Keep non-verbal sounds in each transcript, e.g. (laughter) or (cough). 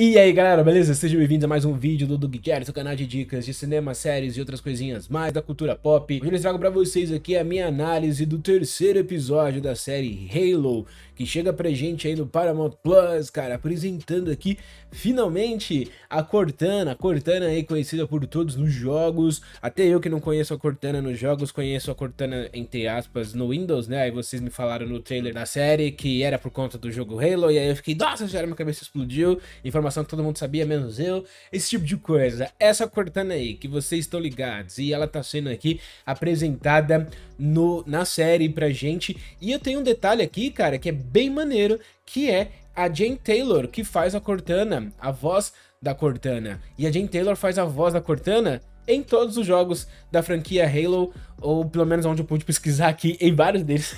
E aí galera, beleza? Sejam bem-vindos a mais um vídeo do Doug Jerry, seu canal de dicas de cinema, séries e outras coisinhas mais da cultura pop. Hoje eu trago pra vocês aqui a minha análise do terceiro episódio da série Halo, que chega pra gente aí no Paramount Plus, cara, apresentando aqui finalmente a Cortana, a Cortana aí conhecida por todos nos jogos, até eu que não conheço a Cortana nos jogos, conheço a Cortana entre aspas no Windows, né? Aí vocês me falaram no trailer da série que era por conta do jogo Halo, e aí eu fiquei, nossa senhora, minha cabeça explodiu, informação que todo mundo sabia, menos eu, esse tipo de coisa. Essa Cortana aí, que vocês estão ligados, e ela tá sendo aqui apresentada no, na série pra gente, e eu tenho um detalhe aqui, cara, que é bem maneiro, que é a Jane Taylor, que faz a Cortana, a voz da Cortana. E a Jane Taylor faz a voz da Cortana em todos os jogos da franquia Halo, ou pelo menos onde eu pude pesquisar aqui, em vários deles,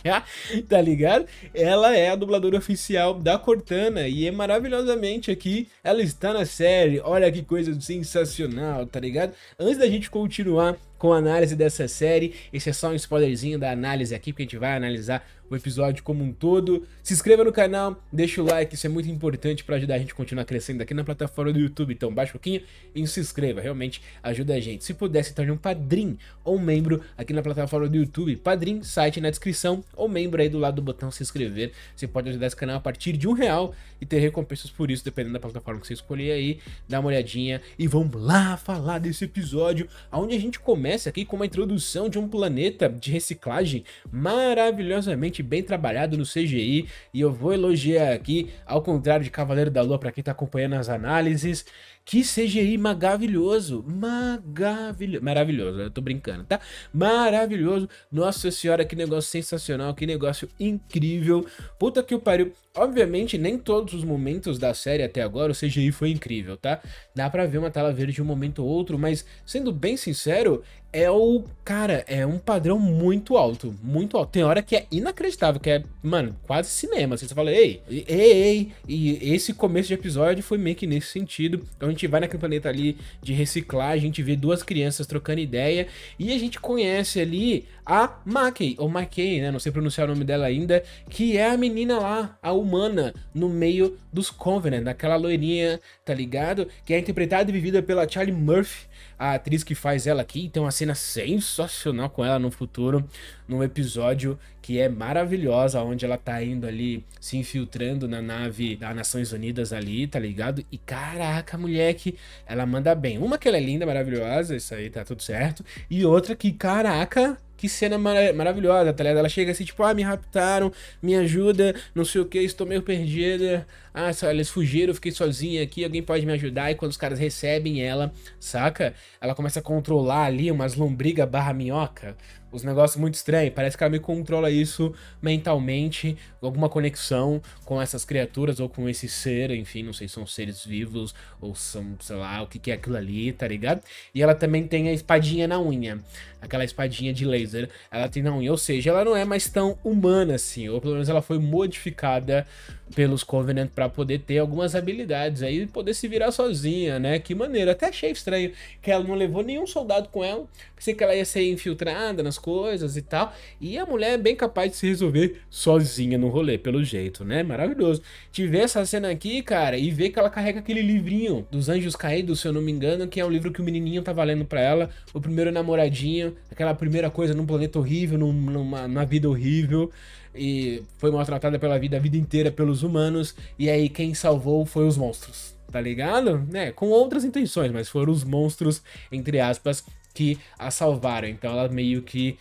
(laughs) tá ligado? Ela é a dubladora oficial da Cortana e é maravilhosamente aqui, ela está na série, olha que coisa sensacional, tá ligado? Antes da gente continuar com a análise dessa série. Esse é só um spoilerzinho da análise aqui, porque a gente vai analisar o episódio como um todo. Se inscreva no canal, deixa o like, isso é muito importante para ajudar a gente a continuar crescendo aqui na plataforma do YouTube. Então baixa um pouquinho e se inscreva, realmente ajuda a gente. Se pudesse se torne um padrinho ou um membro aqui na plataforma do YouTube. padrinho site na descrição ou membro aí do lado do botão se inscrever. Você pode ajudar esse canal a partir de um real e ter recompensas por isso, dependendo da plataforma que você escolher aí. Dá uma olhadinha e vamos lá falar desse episódio, onde a gente começa começa aqui com uma introdução de um planeta de reciclagem maravilhosamente bem trabalhado no CGI, e eu vou elogiar aqui, ao contrário de Cavaleiro da Lua para quem está acompanhando as análises, que CGI maravilhoso, maravilhoso, maravilhoso, eu tô brincando, tá? Maravilhoso, nossa senhora, que negócio sensacional, que negócio incrível, puta que o pariu. Obviamente, nem todos os momentos da série até agora o CGI foi incrível, tá? Dá pra ver uma tela verde de um momento ou outro, mas sendo bem sincero, é o. Cara, é um padrão muito alto. Muito alto. Tem hora que é inacreditável, que é, mano, quase cinema. Assim. você fala, ei, ei, ei. E esse começo de episódio foi meio que nesse sentido. Então a gente vai naquele planeta ali de reciclar, a gente vê duas crianças trocando ideia e a gente conhece ali a Maki, ou Makei, né? Não sei pronunciar o nome dela ainda, que é a menina lá, a humana, no meio dos Covenant, aquela loirinha, tá ligado? Que é interpretada e vivida pela Charlie Murphy, a atriz que faz ela aqui. Tem uma cena sensacional com ela no futuro, num episódio que é maravilhosa, onde ela tá indo ali se infiltrando na nave da Nações Unidas ali, tá ligado? E caraca, moleque, ela manda bem. Uma que ela é linda, maravilhosa, isso aí tá tudo certo. E outra que, caraca, que cena maravilhosa, tá ligado? Ela chega assim, tipo, ah, me raptaram, me ajuda, não sei o que, estou meio perdida. Ah, eles fugiram, fiquei sozinha aqui, alguém pode me ajudar. E quando os caras recebem ela, saca? Ela começa a controlar ali umas lombriga barra minhoca. Os negócios muito estranhos. Parece que ela me controla isso mentalmente, alguma conexão com essas criaturas ou com esse ser, enfim, não sei se são seres vivos ou são, sei lá, o que, que é aquilo ali, tá ligado? E ela também tem a espadinha na unha, aquela espadinha de laser ela tem na unha, ou seja, ela não é mais tão humana assim, ou pelo menos ela foi modificada pelos Covenant para poder ter algumas habilidades aí e poder se virar sozinha, né? Que maneiro. Até achei estranho que ela não levou nenhum soldado com ela. Pensei que ela ia ser infiltrada nas coisas e tal. E a mulher é bem capaz de se resolver sozinha no rolê, pelo jeito, né? Maravilhoso. ver essa cena aqui, cara, e ver que ela carrega aquele livrinho dos Anjos Caídos, se eu não me engano, que é um livro que o menininho tá valendo para ela, o primeiro namoradinho, aquela primeira coisa num planeta horrível, numa, numa vida horrível e foi maltratada pela vida a vida inteira pelos humanos, e aí quem salvou foi os monstros, tá ligado? Né? Com outras intenções, mas foram os monstros, entre aspas, que a salvaram. Então ela meio que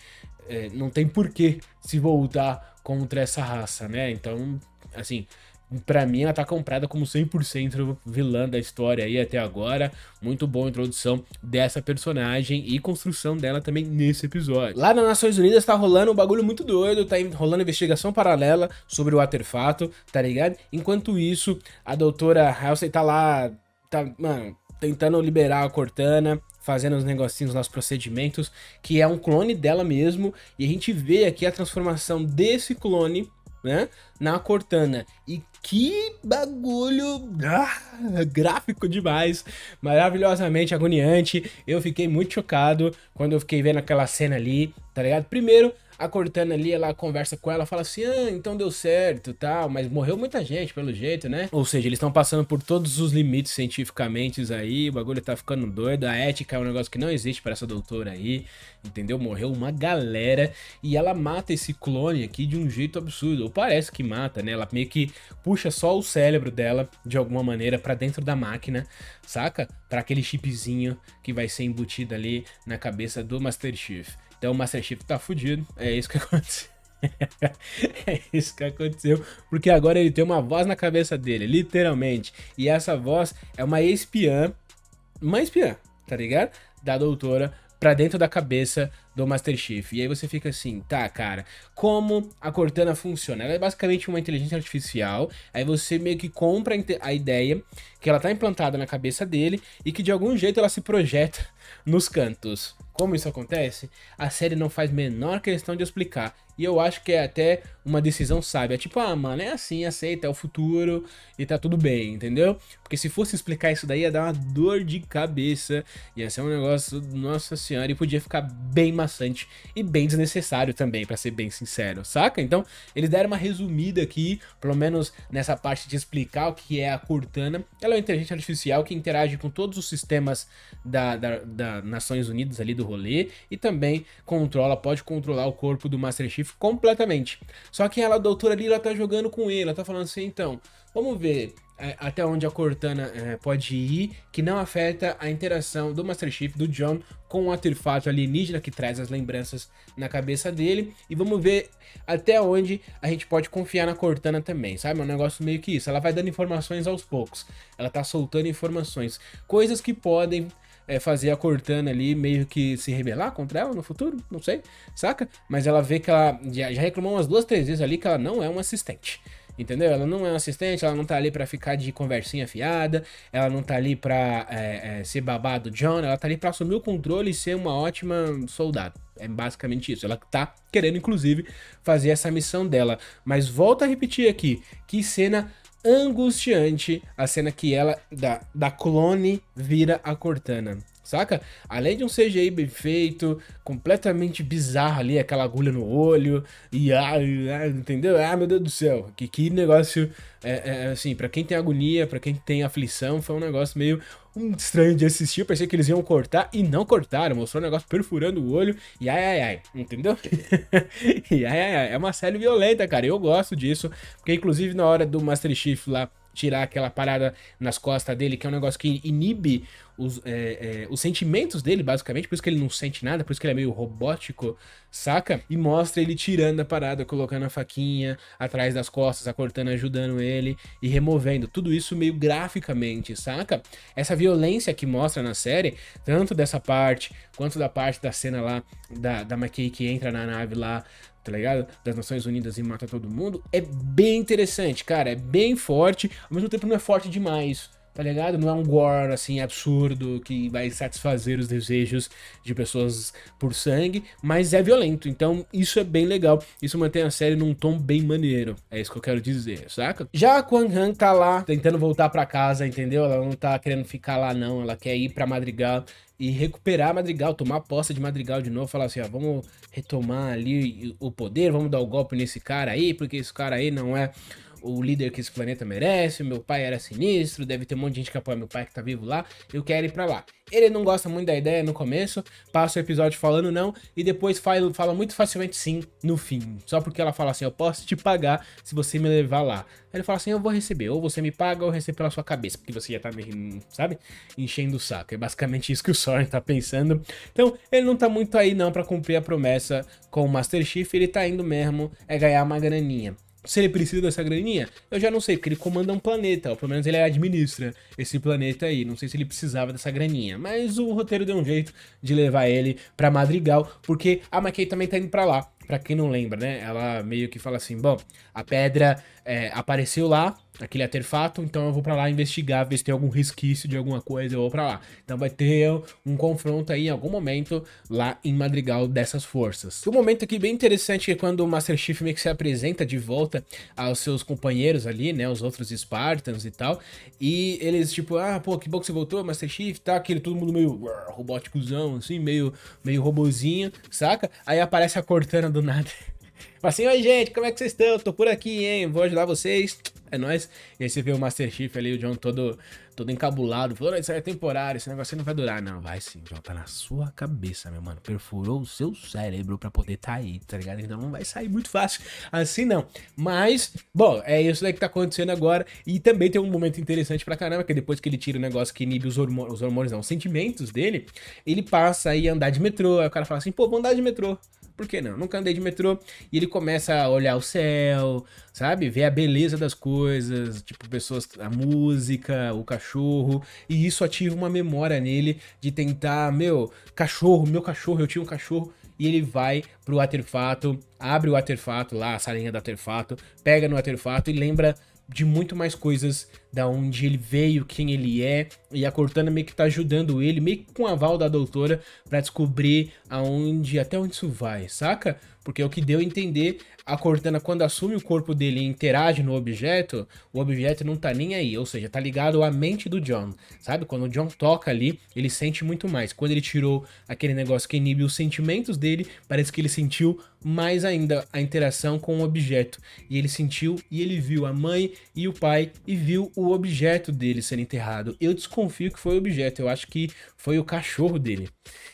é, não tem porquê se voltar contra essa raça, né? Então, assim, Pra mim, ela tá comprada como 100% vilã da história aí até agora. Muito boa introdução dessa personagem e construção dela também nesse episódio. Lá nas Nações Unidas tá rolando um bagulho muito doido, tá rolando investigação paralela sobre o artefato tá ligado? Enquanto isso, a doutora Halsey tá lá, tá, mano, tentando liberar a Cortana, fazendo os negocinhos os procedimentos, que é um clone dela mesmo. E a gente vê aqui a transformação desse clone né? Na Cortana. E que bagulho ah, gráfico demais, maravilhosamente agoniante. Eu fiquei muito chocado quando eu fiquei vendo aquela cena ali, tá ligado? Primeiro, a Cortana ali, ela conversa com ela, fala assim: ah, então deu certo tal, mas morreu muita gente, pelo jeito, né? Ou seja, eles estão passando por todos os limites cientificamente aí, o bagulho tá ficando doido, a ética é um negócio que não existe para essa doutora aí, entendeu? Morreu uma galera e ela mata esse clone aqui de um jeito absurdo, ou parece que mata, né? Ela meio que puxa só o cérebro dela, de alguma maneira, para dentro da máquina, saca? Para aquele chipzinho que vai ser embutido ali na cabeça do Master Chief. Então o Master Chief tá fudido. É isso que (laughs) aconteceu. é isso que aconteceu, porque agora ele tem uma voz na cabeça dele, literalmente. E essa voz é uma espiã, uma espiã, tá ligado? Da doutora para dentro da cabeça do Master Chief. E aí você fica assim, tá, cara, como a Cortana funciona? Ela é basicamente uma inteligência artificial, aí você meio que compra a ideia que ela tá implantada na cabeça dele e que de algum jeito ela se projeta (laughs) nos cantos. Como isso acontece, a série não faz menor questão de explicar e eu acho que é até uma decisão sábia. Tipo, ah, mano, é assim, aceita, é o futuro e tá tudo bem, entendeu? Porque se fosse explicar isso daí, ia dar uma dor de cabeça. Ia ser um negócio, nossa senhora, e podia ficar bem maçante e bem desnecessário também, para ser bem sincero, saca? Então, eles deram uma resumida aqui, pelo menos nessa parte de explicar o que é a Cortana. Ela é uma inteligência artificial que interage com todos os sistemas da, da, da Nações Unidas ali do rolê e também controla, pode controlar o corpo do Master Chief científico completamente. Só que ela, a doutora ali, ela tá jogando com ele, ela tá falando assim, então, vamos ver é, até onde a Cortana é, pode ir, que não afeta a interação do Master Chief, do John, com o artefato alienígena que traz as lembranças na cabeça dele. E vamos ver até onde a gente pode confiar na Cortana também, sabe? É um negócio meio que isso. Ela vai dando informações aos poucos. Ela tá soltando informações. Coisas que podem é, fazer a Cortana ali meio que se rebelar contra ela no futuro, não sei, saca? Mas ela vê que ela já, já reclamou umas duas, três vezes ali que ela não é uma assistente. Entendeu? Ela não é uma assistente, ela não tá ali pra ficar de conversinha fiada, ela não tá ali pra é, é, ser babado John, ela tá ali pra assumir o controle e ser uma ótima soldado. É basicamente isso. Ela tá querendo, inclusive, fazer essa missão dela. Mas volta a repetir aqui: que cena angustiante a cena que ela, da, da clone, vira a Cortana saca? Além de um CGI bem feito, completamente bizarro ali, aquela agulha no olho, e ah, entendeu? Ah, meu Deus do céu, que, que negócio, é, é, é assim, para quem tem agonia, para quem tem aflição, foi um negócio meio um estranho de assistir, eu pensei que eles iam cortar e não cortaram, mostrou um negócio perfurando o olho e ai ai ai, entendeu? (laughs) e ai ai ai, é uma série violenta, cara, eu gosto disso, porque inclusive na hora do Master Chief lá, tirar aquela parada nas costas dele, que é um negócio que inibe os, é, é, os sentimentos dele, basicamente, por isso que ele não sente nada, por isso que ele é meio robótico, saca? E mostra ele tirando a parada, colocando a faquinha atrás das costas, acortando ajudando ele e removendo. Tudo isso meio graficamente, saca? Essa violência que mostra na série, tanto dessa parte, quanto da parte da cena lá da, da McKay que entra na nave lá, tá ligado? Das Nações Unidas e mata todo mundo. É bem interessante, cara. É bem forte. Ao mesmo tempo não é forte demais tá ligado? Não é um gore, assim, absurdo que vai satisfazer os desejos de pessoas por sangue, mas é violento. Então, isso é bem legal. Isso mantém a série num tom bem maneiro. É isso que eu quero dizer, saca? Já a Quan Han tá lá tentando voltar para casa, entendeu? Ela não tá querendo ficar lá, não. Ela quer ir pra Madrigal e recuperar Madrigal, tomar posse de Madrigal de novo, falar assim, ó, vamos retomar ali o poder, vamos dar o um golpe nesse cara aí, porque esse cara aí não é o líder que esse planeta merece, meu pai era sinistro, deve ter um monte de gente que apoia meu pai que tá vivo lá, eu quero ir pra lá. Ele não gosta muito da ideia no começo, passa o episódio falando não, e depois fala, fala muito facilmente sim no fim. Só porque ela fala assim, eu posso te pagar se você me levar lá. Aí ele fala assim, eu vou receber, ou você me paga ou eu recebo pela sua cabeça, porque você já tá me, sabe, enchendo o saco. É basicamente isso que o Soren tá pensando. Então, ele não tá muito aí não para cumprir a promessa com o Master Chief, ele tá indo mesmo é ganhar uma graninha se ele precisa dessa graninha, eu já não sei, porque ele comanda um planeta, ou pelo menos ele administra esse planeta aí. Não sei se ele precisava dessa graninha, mas o roteiro deu um jeito de levar ele pra Madrigal, porque a Maquei também tá indo pra lá. Pra quem não lembra, né? Ela meio que fala assim: bom, a pedra é, apareceu lá, aquele artefato, então eu vou para lá investigar, ver se tem algum resquício de alguma coisa, eu vou para lá. Então vai ter um confronto aí em algum momento lá em Madrigal dessas forças. Um momento aqui bem interessante é quando o Master Chief meio que se apresenta de volta aos seus companheiros ali, né, os outros Spartans e tal, e eles tipo, ah, pô, que bom que você voltou, Master Chief, tá, aquele todo mundo meio robóticozão, assim, meio, meio robozinho, saca? Aí aparece a Cortana do nada. (laughs) Fala assim, oi gente, como é que vocês estão? Tô por aqui, hein? Vou ajudar vocês. É nóis. E aí você vê o Master Chief ali, o John todo, todo encabulado. Falou, isso aí é temporário, esse negócio aí não vai durar. Não, vai sim, John. Tá na sua cabeça, meu mano. Perfurou o seu cérebro pra poder tá aí, tá ligado? Então não vai sair muito fácil assim, não. Mas, bom, é isso daí que tá acontecendo agora. E também tem um momento interessante pra caramba, que depois que ele tira o negócio que inibe os hormônios, os hormônios não, os sentimentos dele, ele passa aí a andar de metrô. Aí o cara fala assim, pô, vou andar de metrô. Por que não? Nunca andei de metrô. E ele começa a olhar o céu, sabe? Ver a beleza das coisas, tipo, pessoas, a música, o cachorro. E isso ativa uma memória nele de tentar, meu, cachorro, meu cachorro, eu tinha um cachorro. E ele vai pro artefato, abre o artefato lá, a salinha do artefato, pega no artefato e lembra de muito mais coisas da onde ele veio, quem ele é, e a Cortana meio que tá ajudando ele, meio que com o aval da doutora, para descobrir aonde, até onde isso vai, saca? Porque é o que deu a entender, a Cortana quando assume o corpo dele e interage no objeto, o objeto não tá nem aí, ou seja, tá ligado à mente do John, sabe? Quando o John toca ali, ele sente muito mais. Quando ele tirou aquele negócio que inibe os sentimentos dele, parece que ele sentiu mais ainda a interação com o objeto. E ele sentiu e ele viu a mãe e o pai e viu o o objeto dele sendo enterrado. Eu desconfio que foi o objeto, eu acho que foi o cachorro dele.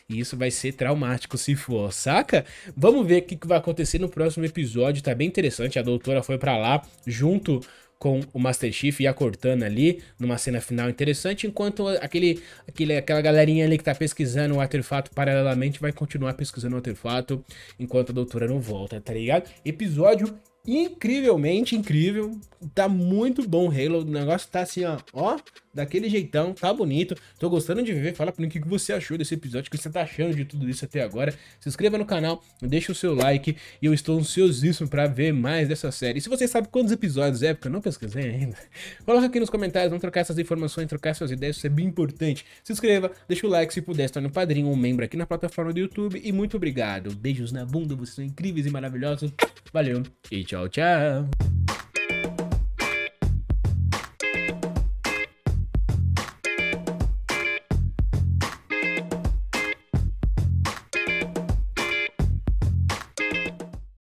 E isso vai ser traumático se for, saca? Vamos ver o que vai acontecer no próximo episódio, tá bem interessante. A doutora foi para lá junto com o Master Chief e a Cortana ali, numa cena final interessante, enquanto aquele, aquele, aquela galerinha ali que tá pesquisando o artefato paralelamente vai continuar pesquisando o artefato enquanto a doutora não volta, tá ligado? Episódio incrivelmente incrível. Tá muito bom o Halo. O negócio tá assim, ó, ó, daquele jeitão, tá bonito. Tô gostando de ver. Fala pra mim o que você achou desse episódio, o que você tá achando de tudo isso até agora. Se inscreva no canal, deixa o seu like. E eu estou ansiosíssimo pra ver mais dessa série. E se você sabe quantos episódios é, porque eu não pesquisei ainda, (laughs) coloca aqui nos comentários, vamos trocar essas informações, trocar suas ideias, isso é bem importante. Se inscreva, deixa o like se puder, se torne um padrinho, um membro aqui na plataforma do YouTube. E muito obrigado. Beijos na bunda, vocês são incríveis e maravilhosos. Valeu e Ciao, ciao.